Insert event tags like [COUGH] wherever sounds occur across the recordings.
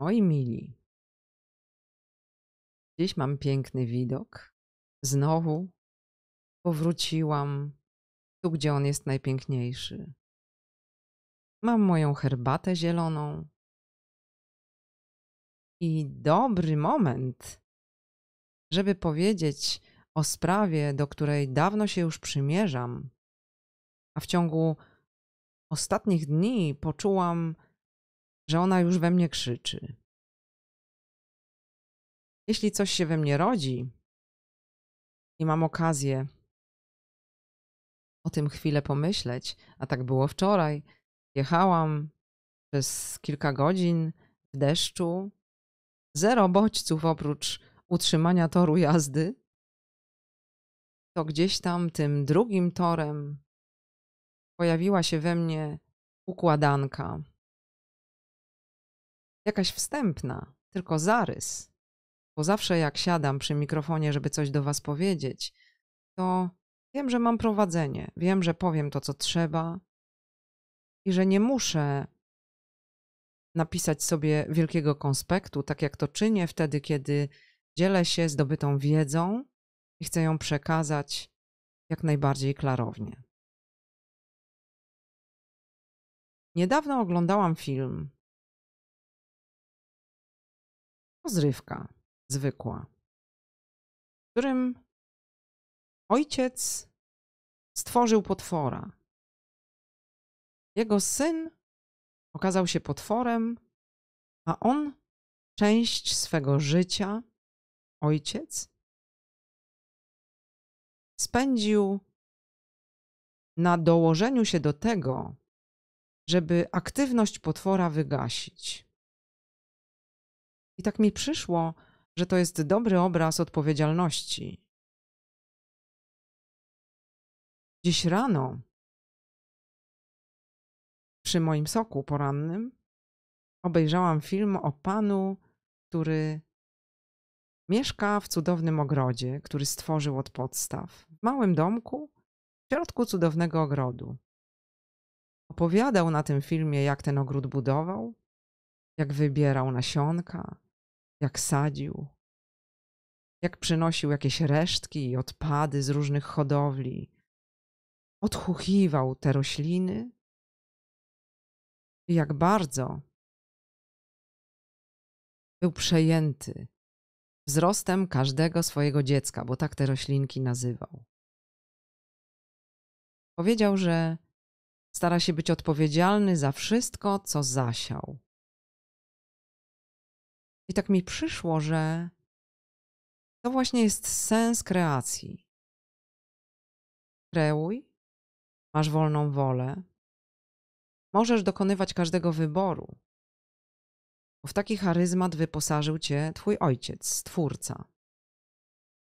Oj, mili, dziś mam piękny widok. Znowu powróciłam tu, gdzie on jest najpiękniejszy. Mam moją herbatę zieloną. I dobry moment, żeby powiedzieć o sprawie, do której dawno się już przymierzam, a w ciągu ostatnich dni poczułam że ona już we mnie krzyczy. Jeśli coś się we mnie rodzi i mam okazję o tym chwilę pomyśleć, a tak było wczoraj, jechałam przez kilka godzin w deszczu, zero bodźców oprócz utrzymania toru jazdy, to gdzieś tam tym drugim torem pojawiła się we mnie układanka jakaś wstępna, tylko zarys. Bo zawsze jak siadam przy mikrofonie, żeby coś do Was powiedzieć, to wiem, że mam prowadzenie, wiem, że powiem to, co trzeba i że nie muszę napisać sobie wielkiego konspektu, tak jak to czynię wtedy, kiedy dzielę się zdobytą wiedzą i chcę ją przekazać jak najbardziej klarownie. Niedawno oglądałam film rozrywka zwykła, w którym ojciec stworzył potwora. Jego syn okazał się potworem, a on część swego życia, ojciec, spędził na dołożeniu się do tego, żeby aktywność potwora wygasić. I tak mi przyszło, że to jest dobry obraz odpowiedzialności. Dziś rano, przy moim soku porannym, obejrzałam film o panu, który mieszka w cudownym ogrodzie, który stworzył od podstaw, w małym domku, w środku cudownego ogrodu. Opowiadał na tym filmie, jak ten ogród budował, jak wybierał nasionka, jak sadził, jak przynosił jakieś resztki i odpady z różnych hodowli, odchuchiwał te rośliny i jak bardzo był przejęty wzrostem każdego swojego dziecka, bo tak te roślinki nazywał. Powiedział, że stara się być odpowiedzialny za wszystko, co zasiał. I tak mi przyszło, że to właśnie jest sens kreacji. Kreuj, masz wolną wolę, możesz dokonywać każdego wyboru. Bo w taki charyzmat wyposażył cię twój ojciec, stwórca.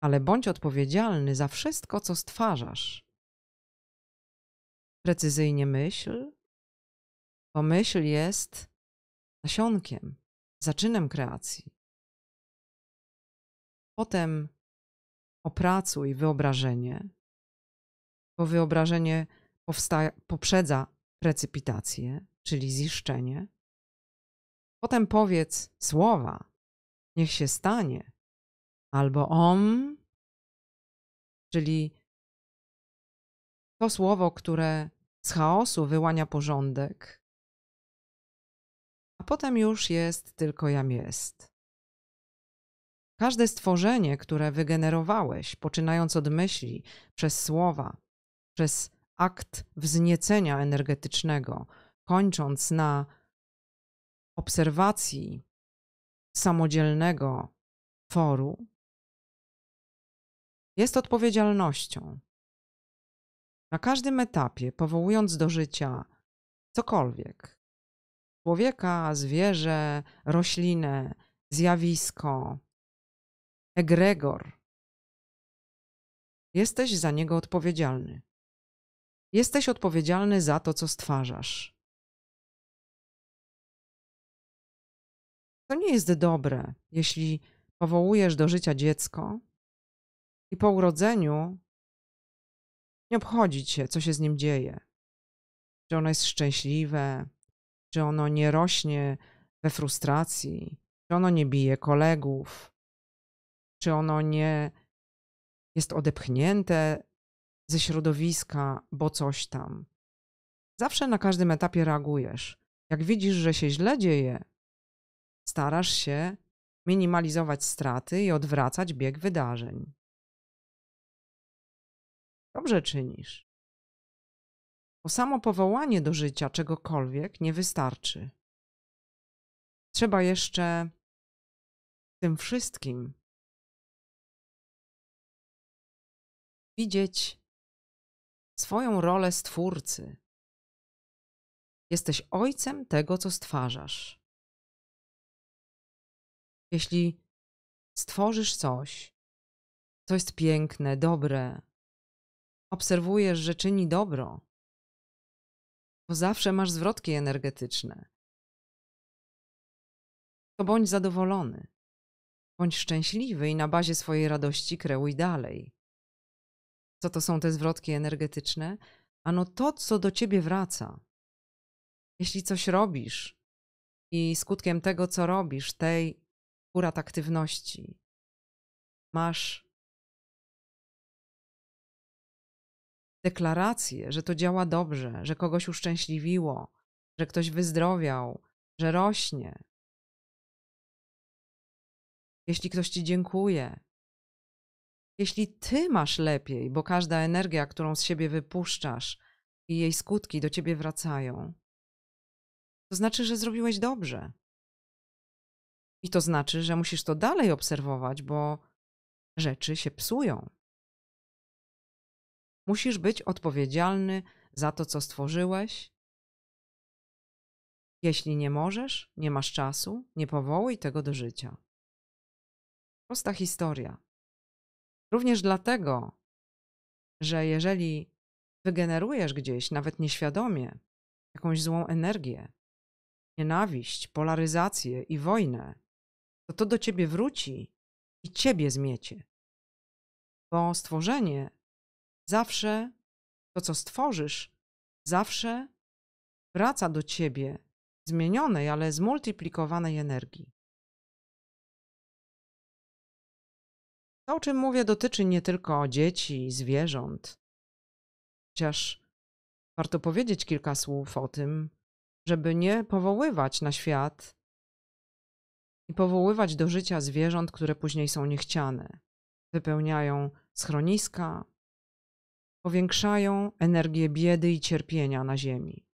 Ale bądź odpowiedzialny za wszystko, co stwarzasz. Precyzyjnie myśl, bo myśl jest nasionkiem, zaczynem kreacji. Potem opracuj wyobrażenie, bo wyobrażenie poprzedza precypitację, czyli ziszczenie. Potem powiedz słowa, niech się stanie, albo om, czyli to słowo, które z chaosu wyłania porządek, a potem już jest tylko jam jest. Każde stworzenie, które wygenerowałeś, poczynając od myśli, przez słowa, przez akt wzniecenia energetycznego, kończąc na obserwacji samodzielnego foru, jest odpowiedzialnością. Na każdym etapie, powołując do życia cokolwiek, człowieka, zwierzę, roślinę, zjawisko, egregor. Jesteś za niego odpowiedzialny. Jesteś odpowiedzialny za to, co stwarzasz. To nie jest dobre, jeśli powołujesz do życia dziecko i po urodzeniu nie obchodzi cię, co się z nim dzieje. Czy ono jest szczęśliwe, czy ono nie rośnie we frustracji, czy ono nie bije kolegów, czy ono nie jest odepchnięte ze środowiska, bo coś tam. Zawsze na każdym etapie reagujesz. Jak widzisz, że się źle dzieje, starasz się minimalizować straty i odwracać bieg wydarzeń. Dobrze czynisz. Bo samo powołanie do życia czegokolwiek nie wystarczy. Trzeba jeszcze tym wszystkim widzieć swoją rolę stwórcy. Jesteś ojcem tego, co stwarzasz. Jeśli stworzysz coś, co jest piękne, dobre, obserwujesz, że czyni dobro, bo zawsze masz zwrotki energetyczne. To bądź zadowolony, bądź szczęśliwy i na bazie swojej radości kreuj dalej. Co to są te zwrotki energetyczne? Ano to, co do ciebie wraca. Jeśli coś robisz i skutkiem tego, co robisz, tej akurat aktywności, masz deklaracje, że to działa dobrze, że kogoś uszczęśliwiło, że ktoś wyzdrowiał, że rośnie. Jeśli ktoś ci dziękuje, jeśli ty masz lepiej, bo każda energia, którą z siebie wypuszczasz i jej skutki do ciebie wracają, to znaczy, że zrobiłeś dobrze. I to znaczy, że musisz to dalej obserwować, bo rzeczy się psują. Musisz być odpowiedzialny za to, co stworzyłeś. Jeśli nie możesz, nie masz czasu, nie powołuj tego do życia. Prosta historia. Również dlatego, że jeżeli wygenerujesz gdzieś, nawet nieświadomie, jakąś złą energię, nienawiść, polaryzację i wojnę, to to do ciebie wróci i ciebie zmiecie. Bo stworzenie Zawsze to, co stworzysz, zawsze wraca do ciebie zmienionej, ale zmultiplikowanej energii. To, o czym mówię, dotyczy nie tylko dzieci i zwierząt, chociaż warto powiedzieć kilka słów o tym, żeby nie powoływać na świat i powoływać do życia zwierząt, które później są niechciane. Wypełniają schroniska, powiększają energię biedy i cierpienia na ziemi.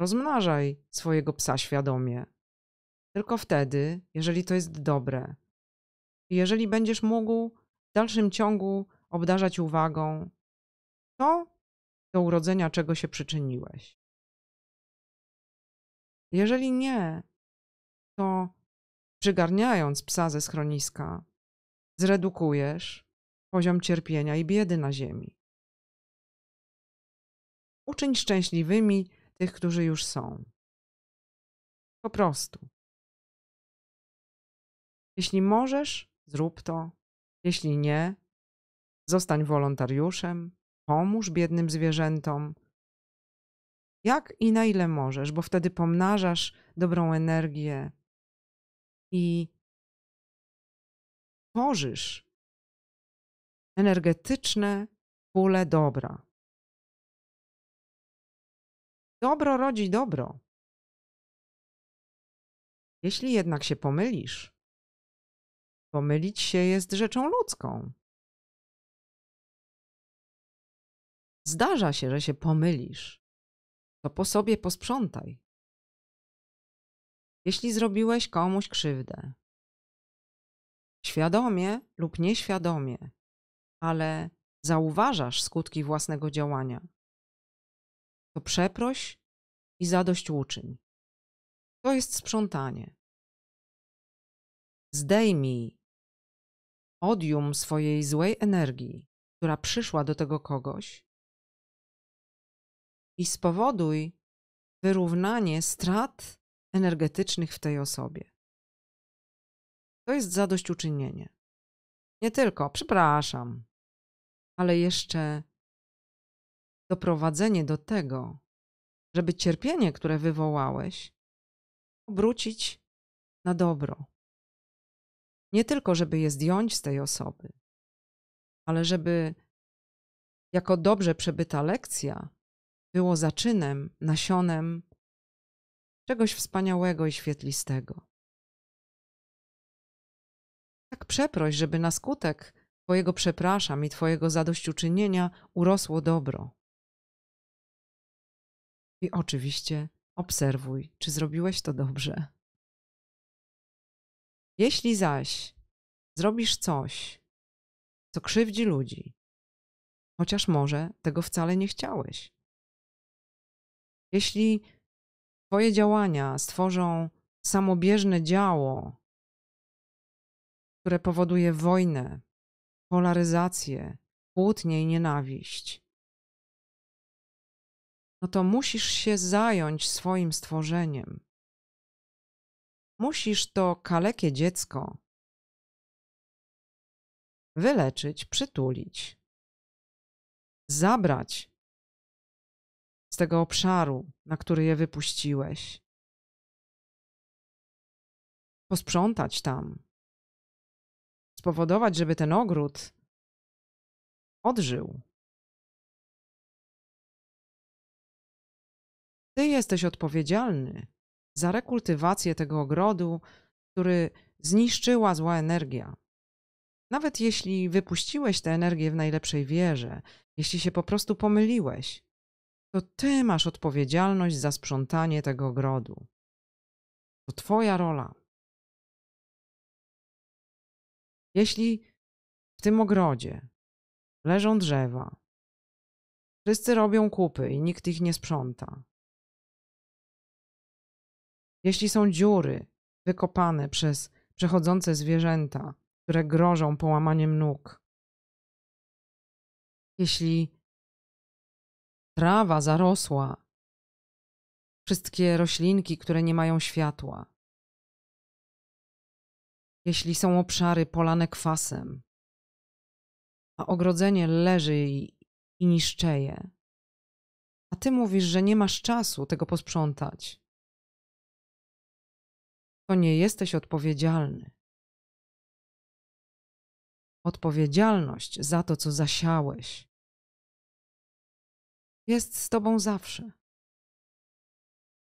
Rozmnażaj swojego psa świadomie. Tylko wtedy, jeżeli to jest dobre. I jeżeli będziesz mógł w dalszym ciągu obdarzać uwagą to, do urodzenia czego się przyczyniłeś. Jeżeli nie, to przygarniając psa ze schroniska, zredukujesz poziom cierpienia i biedy na ziemi. Uczyń szczęśliwymi tych, którzy już są. Po prostu. Jeśli możesz, zrób to. Jeśli nie, zostań wolontariuszem, pomóż biednym zwierzętom. Jak i na ile możesz, bo wtedy pomnażasz dobrą energię i tworzysz energetyczne pole dobra. Dobro rodzi dobro. Jeśli jednak się pomylisz, pomylić się jest rzeczą ludzką. Zdarza się, że się pomylisz, to po sobie posprzątaj. Jeśli zrobiłeś komuś krzywdę, świadomie lub nieświadomie, ale zauważasz skutki własnego działania, to przeproś i zadośćuczyń. To jest sprzątanie. Zdejmij odium swojej złej energii, która przyszła do tego kogoś, i spowoduj wyrównanie strat energetycznych w tej osobie. To jest zadośćuczynienie. Nie tylko, przepraszam, ale jeszcze doprowadzenie do tego, żeby cierpienie, które wywołałeś, obrócić na dobro. Nie tylko, żeby je zdjąć z tej osoby, ale żeby jako dobrze przebyta lekcja było zaczynem, nasionem czegoś wspaniałego i świetlistego. Tak przeproś, żeby na skutek Twojego przepraszam i Twojego zadośćuczynienia urosło dobro. I oczywiście obserwuj, czy zrobiłeś to dobrze. Jeśli zaś zrobisz coś, co krzywdzi ludzi, chociaż może tego wcale nie chciałeś, jeśli Twoje działania stworzą samobieżne działo, które powoduje wojnę, polaryzację, kłótnię i nienawiść, no to musisz się zająć swoim stworzeniem. Musisz to kalekie dziecko wyleczyć, przytulić, zabrać z tego obszaru, na który je wypuściłeś, posprzątać tam, spowodować, żeby ten ogród odżył. Ty jesteś odpowiedzialny za rekultywację tego ogrodu, który zniszczyła zła energia. Nawet jeśli wypuściłeś tę energię w najlepszej wierze, jeśli się po prostu pomyliłeś, to ty masz odpowiedzialność za sprzątanie tego ogrodu. To twoja rola. Jeśli w tym ogrodzie leżą drzewa, wszyscy robią kupy i nikt ich nie sprząta, jeśli są dziury wykopane przez przechodzące zwierzęta, które grożą połamaniem nóg, jeśli trawa zarosła, wszystkie roślinki, które nie mają światła, jeśli są obszary polane kwasem, a ogrodzenie leży i, i niszczeje, a ty mówisz, że nie masz czasu tego posprzątać, to nie jesteś odpowiedzialny. Odpowiedzialność za to, co zasiałeś, jest z tobą zawsze.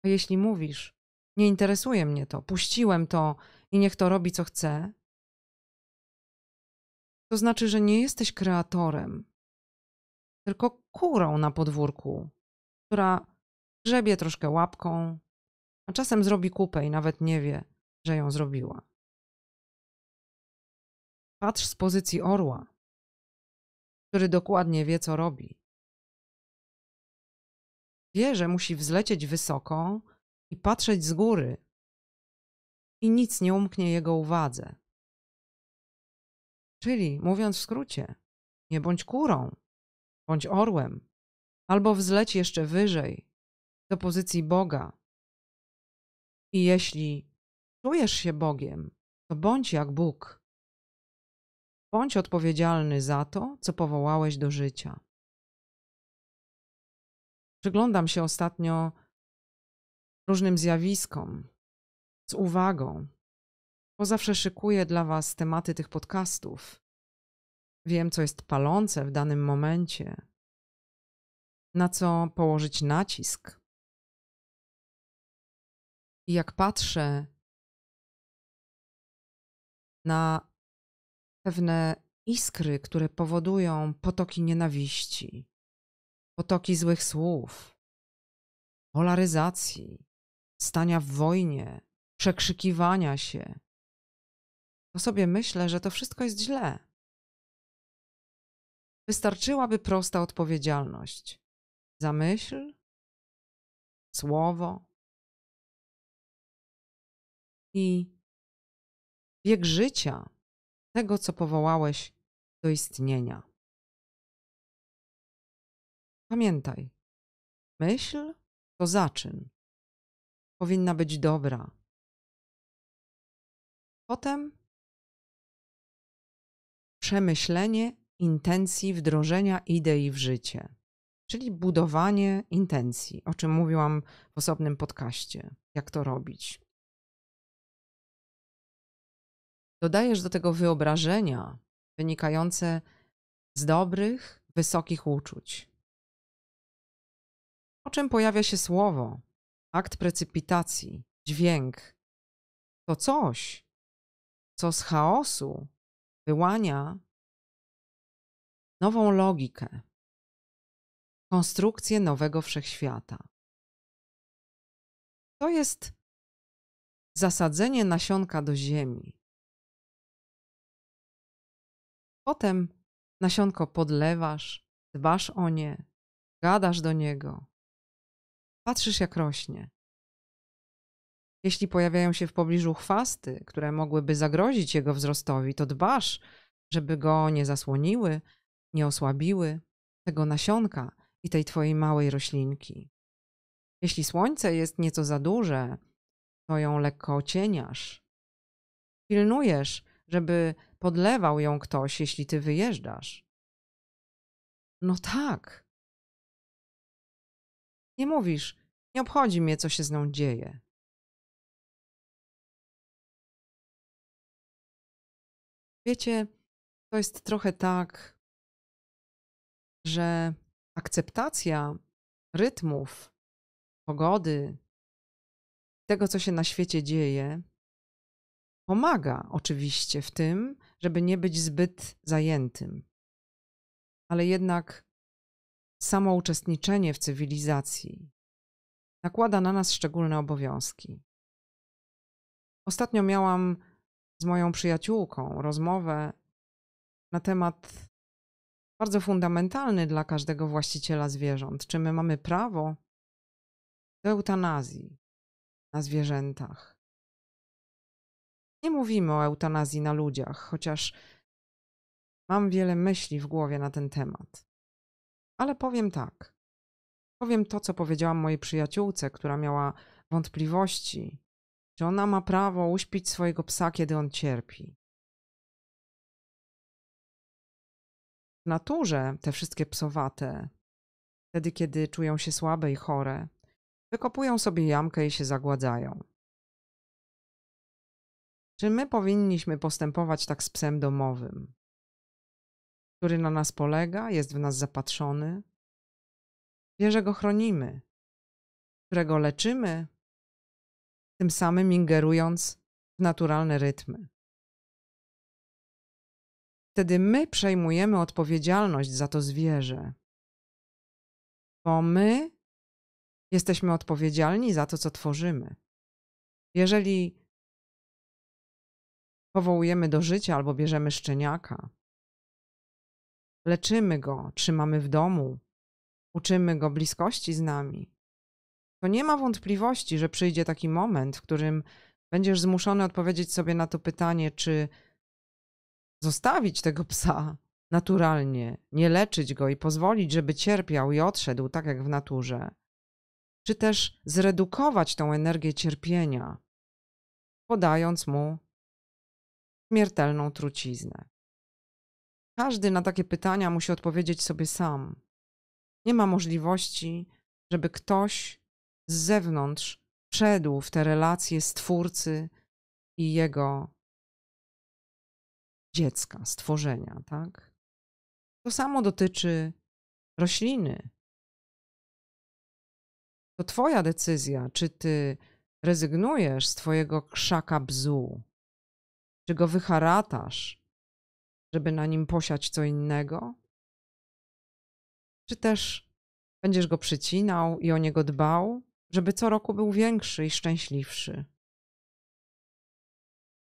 A jeśli mówisz, nie interesuje mnie to, puściłem to, i niech to robi, co chce, to znaczy, że nie jesteś kreatorem, tylko kurą na podwórku, która grzebie troszkę łapką, a czasem zrobi kupę i nawet nie wie, że ją zrobiła. Patrz z pozycji orła, który dokładnie wie, co robi. Wie, że musi wzlecieć wysoko i patrzeć z góry, i nic nie umknie jego uwadze. Czyli, mówiąc w skrócie, nie bądź kurą, bądź orłem, albo wzleć jeszcze wyżej, do pozycji Boga. I jeśli czujesz się Bogiem, to bądź jak Bóg. Bądź odpowiedzialny za to, co powołałeś do życia. Przyglądam się ostatnio różnym zjawiskom, z uwagą, bo zawsze szykuję dla Was tematy tych podcastów. Wiem, co jest palące w danym momencie, na co położyć nacisk. I jak patrzę na pewne iskry, które powodują potoki nienawiści, potoki złych słów, polaryzacji, stania w wojnie, przekrzykiwania się, to sobie myślę, że to wszystko jest źle. Wystarczyłaby prosta odpowiedzialność za myśl, słowo i bieg życia tego, co powołałeś do istnienia. Pamiętaj, myśl to zaczyn. Powinna być dobra, Potem przemyślenie intencji wdrożenia idei w życie, czyli budowanie intencji, o czym mówiłam w osobnym podcaście, jak to robić. Dodajesz do tego wyobrażenia wynikające z dobrych, wysokich uczuć. Po czym pojawia się słowo, akt precypitacji, dźwięk. To coś, co z chaosu wyłania nową logikę, konstrukcję nowego wszechświata. To jest zasadzenie nasionka do ziemi. Potem nasionko podlewasz, dbasz o nie, gadasz do niego, patrzysz jak rośnie. Jeśli pojawiają się w pobliżu chwasty, które mogłyby zagrozić jego wzrostowi, to dbasz, żeby go nie zasłoniły, nie osłabiły tego nasionka i tej twojej małej roślinki. Jeśli słońce jest nieco za duże, to ją lekko ocieniasz. Pilnujesz, żeby podlewał ją ktoś, jeśli ty wyjeżdżasz. No tak. Nie mówisz, nie obchodzi mnie, co się z nią dzieje. Wiecie, to jest trochę tak, że akceptacja rytmów, pogody, tego, co się na świecie dzieje, pomaga oczywiście w tym, żeby nie być zbyt zajętym. Ale jednak samo uczestniczenie w cywilizacji nakłada na nas szczególne obowiązki. Ostatnio miałam z moją przyjaciółką rozmowę na temat bardzo fundamentalny dla każdego właściciela zwierząt. Czy my mamy prawo do eutanazji na zwierzętach? Nie mówimy o eutanazji na ludziach, chociaż mam wiele myśli w głowie na ten temat. Ale powiem tak. Powiem to, co powiedziałam mojej przyjaciółce, która miała wątpliwości czy ona ma prawo uśpić swojego psa, kiedy on cierpi? W naturze te wszystkie psowate, wtedy kiedy czują się słabe i chore, wykopują sobie jamkę i się zagładzają. Czy my powinniśmy postępować tak z psem domowym, który na nas polega, jest w nas zapatrzony, wie, że go chronimy, którego leczymy tym samym ingerując w naturalne rytmy. Wtedy my przejmujemy odpowiedzialność za to zwierzę, bo my jesteśmy odpowiedzialni za to, co tworzymy. Jeżeli powołujemy do życia albo bierzemy szczeniaka, leczymy go, trzymamy w domu, uczymy go bliskości z nami, to nie ma wątpliwości, że przyjdzie taki moment, w którym będziesz zmuszony odpowiedzieć sobie na to pytanie, czy zostawić tego psa naturalnie, nie leczyć go i pozwolić, żeby cierpiał i odszedł tak jak w naturze, czy też zredukować tą energię cierpienia, podając mu śmiertelną truciznę. Każdy na takie pytania musi odpowiedzieć sobie sam. Nie ma możliwości, żeby ktoś z zewnątrz wszedł w te relacje Stwórcy i Jego dziecka, stworzenia, tak? To samo dotyczy rośliny. To Twoja decyzja, czy Ty rezygnujesz z Twojego krzaka bzu, czy go wyharatasz, żeby na nim posiać co innego, czy też będziesz go przycinał i o niego dbał, żeby co roku był większy i szczęśliwszy.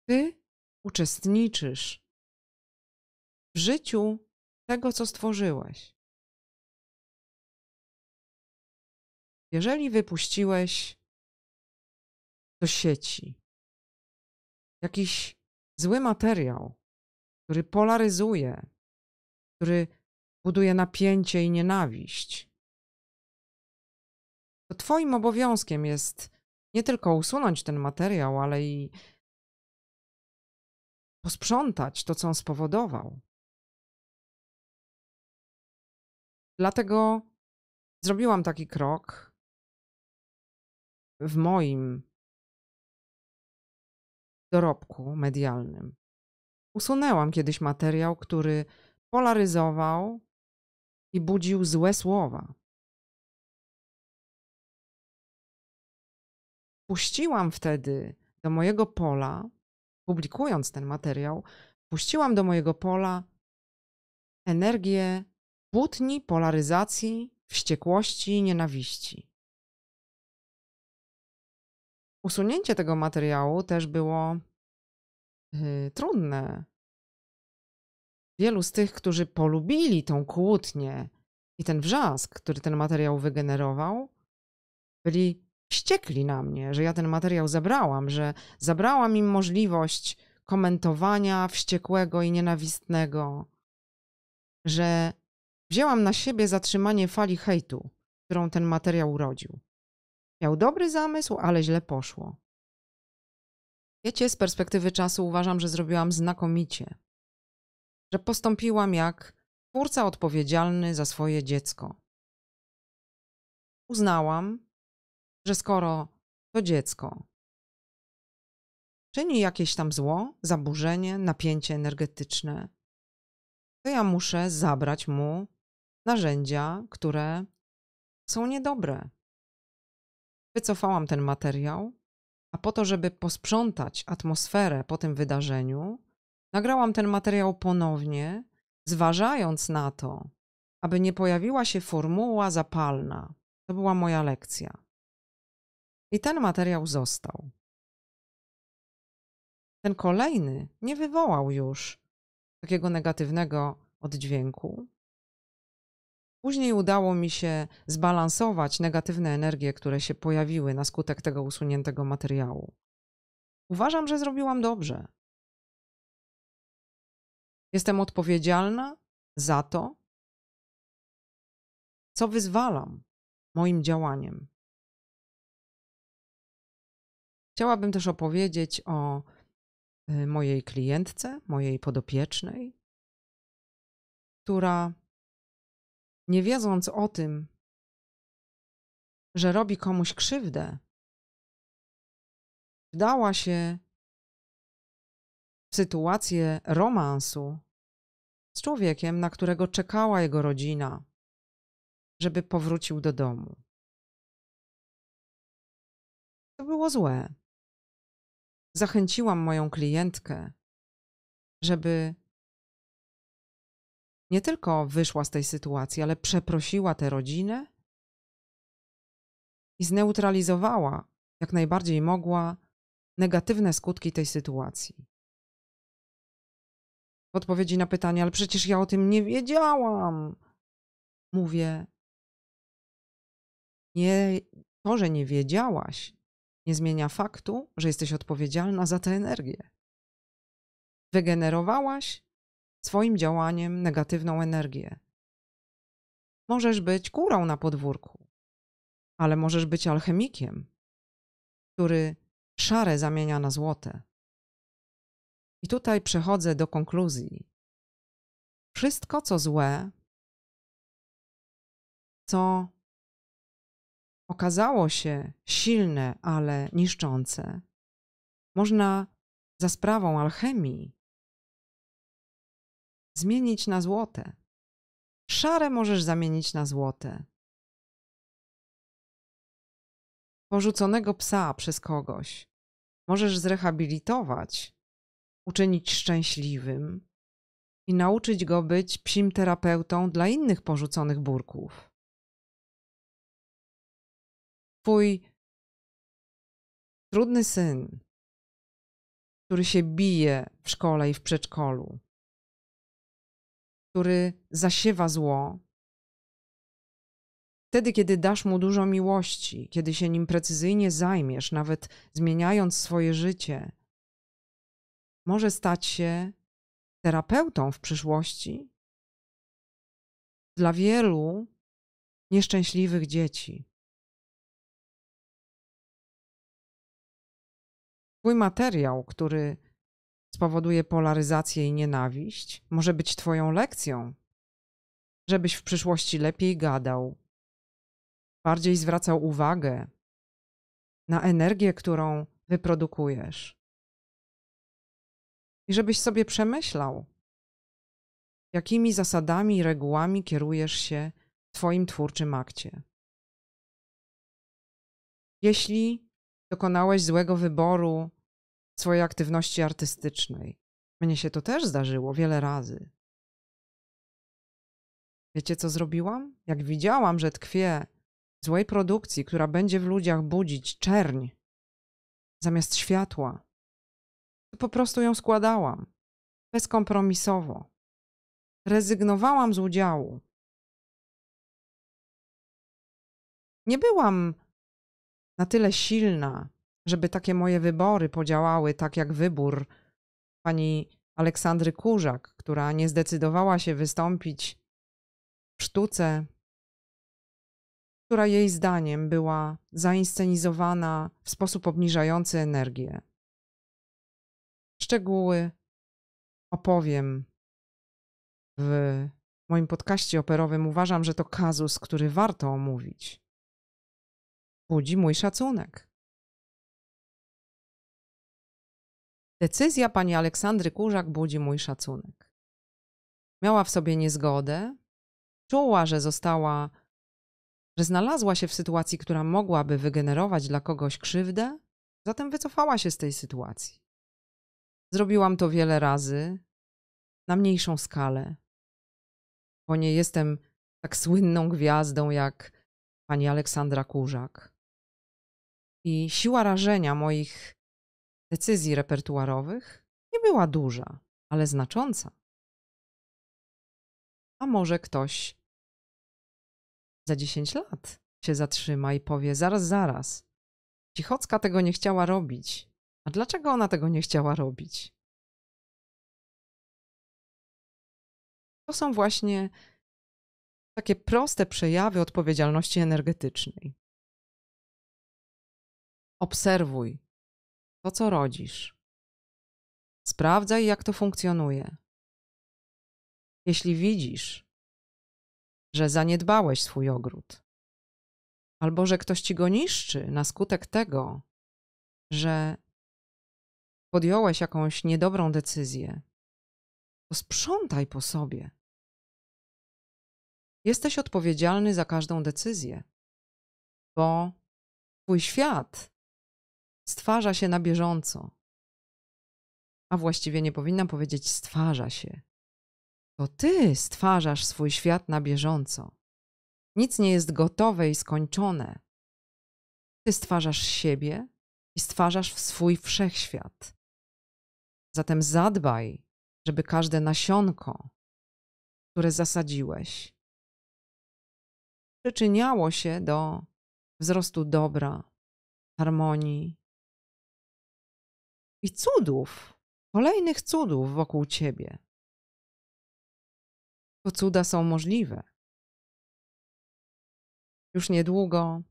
Ty uczestniczysz w życiu tego, co stworzyłeś. Jeżeli wypuściłeś do sieci jakiś zły materiał, który polaryzuje, który buduje napięcie i nienawiść, to Twoim obowiązkiem jest nie tylko usunąć ten materiał, ale i posprzątać to, co on spowodował. Dlatego zrobiłam taki krok w moim dorobku medialnym. Usunęłam kiedyś materiał, który polaryzował i budził złe słowa. puściłam wtedy do mojego pola, publikując ten materiał, puściłam do mojego pola energię butni, polaryzacji, wściekłości i nienawiści. Usunięcie tego materiału też było yy, trudne. Wielu z tych, którzy polubili tą kłótnię i ten wrzask, który ten materiał wygenerował, byli wściekli na mnie, że ja ten materiał zabrałam, że zabrałam im możliwość komentowania wściekłego i nienawistnego, że wzięłam na siebie zatrzymanie fali hejtu, którą ten materiał urodził. Miał dobry zamysł, ale źle poszło. Wiecie, z perspektywy czasu uważam, że zrobiłam znakomicie, że postąpiłam jak twórca odpowiedzialny za swoje dziecko. Uznałam, że skoro to dziecko czyni jakieś tam zło, zaburzenie, napięcie energetyczne, to ja muszę zabrać mu narzędzia, które są niedobre. Wycofałam ten materiał, a po to, żeby posprzątać atmosferę po tym wydarzeniu, nagrałam ten materiał ponownie, zważając na to, aby nie pojawiła się formuła zapalna. To była moja lekcja. I ten materiał został. Ten kolejny nie wywołał już takiego negatywnego oddźwięku. Później udało mi się zbalansować negatywne energie, które się pojawiły na skutek tego usuniętego materiału. Uważam, że zrobiłam dobrze. Jestem odpowiedzialna za to, co wyzwalam moim działaniem. Chciałabym też opowiedzieć o y, mojej klientce, mojej podopiecznej, która nie wiedząc o tym, że robi komuś krzywdę, wdała się w sytuację romansu z człowiekiem, na którego czekała jego rodzina, żeby powrócił do domu. To było złe zachęciłam moją klientkę, żeby nie tylko wyszła z tej sytuacji, ale przeprosiła tę rodzinę i zneutralizowała jak najbardziej mogła negatywne skutki tej sytuacji. W odpowiedzi na pytanie, ale przecież ja o tym nie wiedziałam, mówię, nie, to, że nie wiedziałaś, nie zmienia faktu, że jesteś odpowiedzialna za tę energię. Wygenerowałaś swoim działaniem negatywną energię. Możesz być kurą na podwórku, ale możesz być alchemikiem, który szare zamienia na złote. I tutaj przechodzę do konkluzji. Wszystko, co złe, co okazało się silne, ale niszczące, można za sprawą alchemii zmienić na złote. Szare możesz zamienić na złote. Porzuconego psa przez kogoś możesz zrehabilitować, uczynić szczęśliwym i nauczyć go być psim terapeutą dla innych porzuconych burków twój trudny syn, który się bije w szkole i w przedszkolu, który zasiewa zło, wtedy, kiedy dasz mu dużo miłości, kiedy się nim precyzyjnie zajmiesz, nawet zmieniając swoje życie, może stać się terapeutą w przyszłości dla wielu nieszczęśliwych dzieci. Twój materiał, który spowoduje polaryzację i nienawiść, może być Twoją lekcją, żebyś w przyszłości lepiej gadał, bardziej zwracał uwagę na energię, którą wyprodukujesz. I żebyś sobie przemyślał, jakimi zasadami i regułami kierujesz się w Twoim twórczym akcie. Jeśli dokonałeś złego wyboru swojej aktywności artystycznej. Mnie się to też zdarzyło wiele razy. Wiecie, co zrobiłam? Jak widziałam, że tkwie w złej produkcji, która będzie w ludziach budzić czerń zamiast światła, to po prostu ją składałam bezkompromisowo. Rezygnowałam z udziału. Nie byłam na tyle silna, żeby takie moje wybory podziałały tak jak wybór pani Aleksandry Kurzak, która nie zdecydowała się wystąpić w sztuce, która jej zdaniem była zainscenizowana w sposób obniżający energię. Szczegóły opowiem w moim podcaście operowym. Uważam, że to kazus, który warto omówić budzi mój szacunek. Decyzja pani Aleksandry Kurzak budzi mój szacunek. Miała w sobie niezgodę, czuła, że została, że znalazła się w sytuacji, która mogłaby wygenerować dla kogoś krzywdę, zatem wycofała się z tej sytuacji. Zrobiłam to wiele razy, na mniejszą skalę, bo nie jestem tak słynną gwiazdą jak pani Aleksandra Kurzak i siła rażenia moich decyzji repertuarowych nie była duża, ale znacząca. A może ktoś za 10 lat się zatrzyma i powie: zaraz, zaraz. Cichocka tego nie chciała robić. A dlaczego ona tego nie chciała robić? To są właśnie takie proste przejawy odpowiedzialności energetycznej. Obserwuj to, co rodzisz. Sprawdzaj, jak to funkcjonuje. Jeśli widzisz, że zaniedbałeś swój ogród, albo że ktoś ci go niszczy na skutek tego, że podjąłeś jakąś niedobrą decyzję, to sprzątaj po sobie. Jesteś odpowiedzialny za każdą decyzję, bo twój świat stwarza się na bieżąco. A właściwie nie powinnam powiedzieć stwarza się. To ty stwarzasz swój świat na bieżąco. Nic nie jest gotowe i skończone. Ty stwarzasz siebie i stwarzasz swój wszechświat. Zatem zadbaj, żeby każde nasionko, które zasadziłeś, przyczyniało się do wzrostu dobra, harmonii, i cudów, kolejnych cudów wokół ciebie. Bo cuda są możliwe. Już niedługo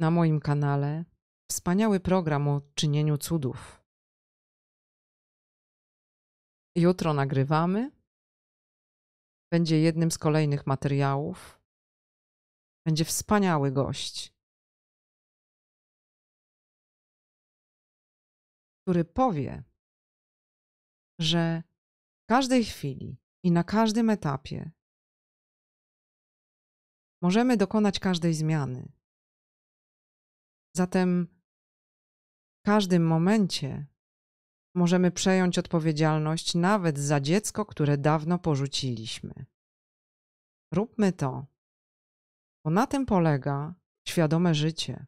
na moim kanale wspaniały program o czynieniu cudów. Jutro nagrywamy. Będzie jednym z kolejnych materiałów. Będzie wspaniały gość. który powie, że w każdej chwili i na każdym etapie możemy dokonać każdej zmiany. Zatem w każdym momencie możemy przejąć odpowiedzialność nawet za dziecko, które dawno porzuciliśmy. Róbmy to, bo na tym polega świadome życie.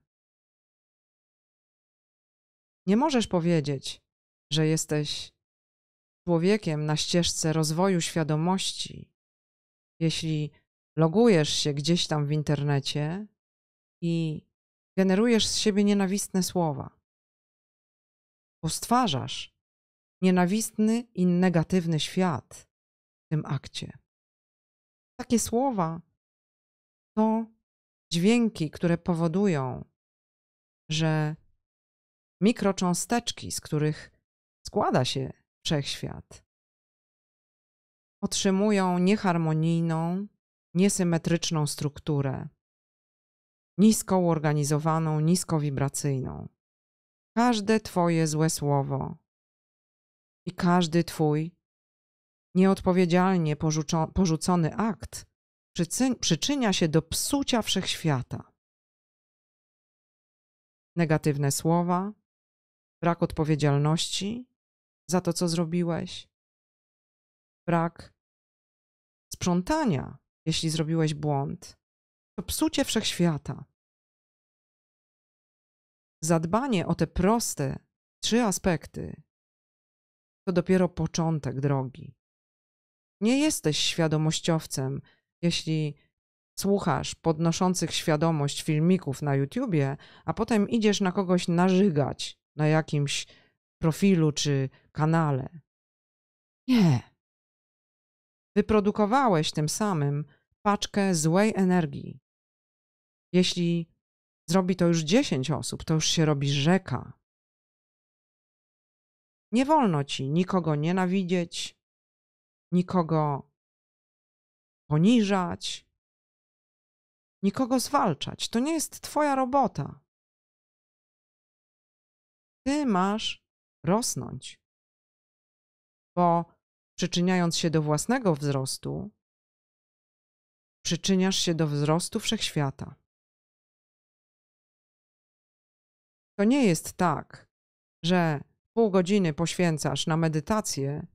Nie możesz powiedzieć, że jesteś człowiekiem na ścieżce rozwoju świadomości, jeśli logujesz się gdzieś tam w internecie i generujesz z siebie nienawistne słowa, bo nienawistny i negatywny świat w tym akcie. Takie słowa to dźwięki, które powodują, że mikrocząsteczki, z których składa się wszechświat, otrzymują nieharmonijną, niesymetryczną strukturę, nisko uorganizowaną, nisko wibracyjną. Każde Twoje złe słowo i każdy Twój nieodpowiedzialnie porzucony akt przyczynia się do psucia wszechświata. Negatywne słowa, brak odpowiedzialności za to, co zrobiłeś, brak sprzątania, jeśli zrobiłeś błąd, to psucie wszechświata. Zadbanie o te proste trzy aspekty to dopiero początek drogi. Nie jesteś świadomościowcem, jeśli słuchasz podnoszących świadomość filmików na YouTubie, a potem idziesz na kogoś narzygać na jakimś profilu czy kanale. Nie. Wyprodukowałeś tym samym paczkę złej energii. Jeśli zrobi to już 10 osób, to już się robi rzeka. Nie wolno ci nikogo nienawidzieć, nikogo poniżać, nikogo zwalczać. To nie jest twoja robota. Ty masz rosnąć, bo przyczyniając się do własnego wzrostu, przyczyniasz się do wzrostu wszechświata. To nie jest tak, że pół godziny poświęcasz na medytację,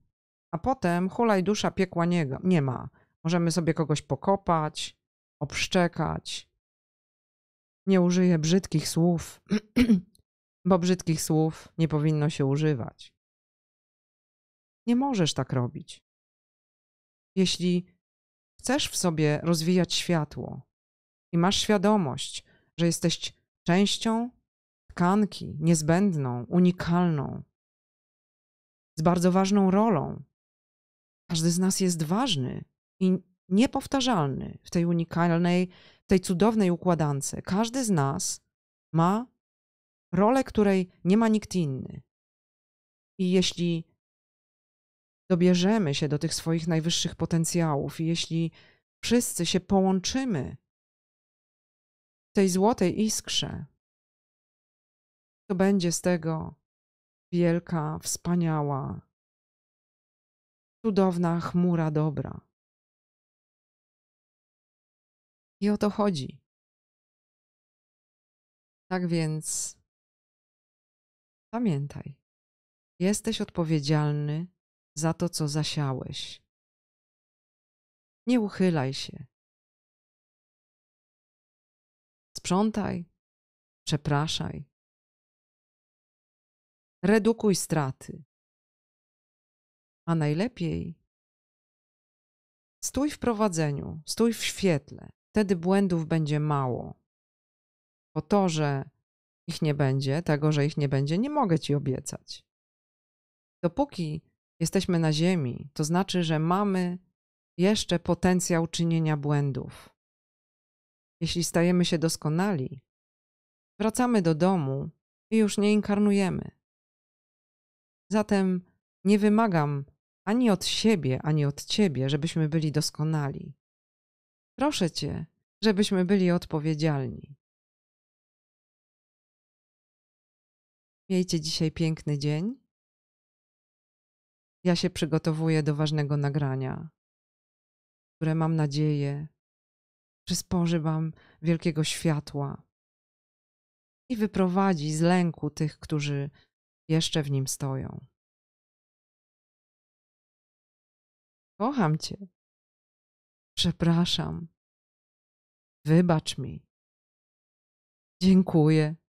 a potem hulaj dusza piekła nie, nie ma. Możemy sobie kogoś pokopać, obszczekać. Nie użyję brzydkich słów, [CLEARS THROAT] bo brzydkich słów nie powinno się używać. Nie możesz tak robić. Jeśli chcesz w sobie rozwijać światło i masz świadomość, że jesteś częścią tkanki niezbędną, unikalną, z bardzo ważną rolą. Każdy z nas jest ważny i niepowtarzalny w tej unikalnej, w tej cudownej układance. Każdy z nas ma rolę, której nie ma nikt inny. I jeśli dobierzemy się do tych swoich najwyższych potencjałów i jeśli wszyscy się połączymy w tej złotej iskrze, to będzie z tego wielka, wspaniała, cudowna chmura dobra. I o to chodzi. Tak więc Pamiętaj, jesteś odpowiedzialny za to, co zasiałeś. Nie uchylaj się. Sprzątaj, przepraszaj. Redukuj straty. A najlepiej stój w prowadzeniu, stój w świetle. Wtedy błędów będzie mało. Po to, że ich nie będzie, tego, że ich nie będzie, nie mogę ci obiecać. Dopóki jesteśmy na ziemi, to znaczy, że mamy jeszcze potencjał czynienia błędów. Jeśli stajemy się doskonali, wracamy do domu i już nie inkarnujemy. Zatem nie wymagam ani od siebie, ani od ciebie, żebyśmy byli doskonali. Proszę cię, żebyśmy byli odpowiedzialni. Miejcie dzisiaj piękny dzień. Ja się przygotowuję do ważnego nagrania, które mam nadzieję przysporzy Wam wielkiego światła i wyprowadzi z lęku tych, którzy jeszcze w nim stoją. Kocham Cię. Przepraszam. Wybacz mi. Dziękuję.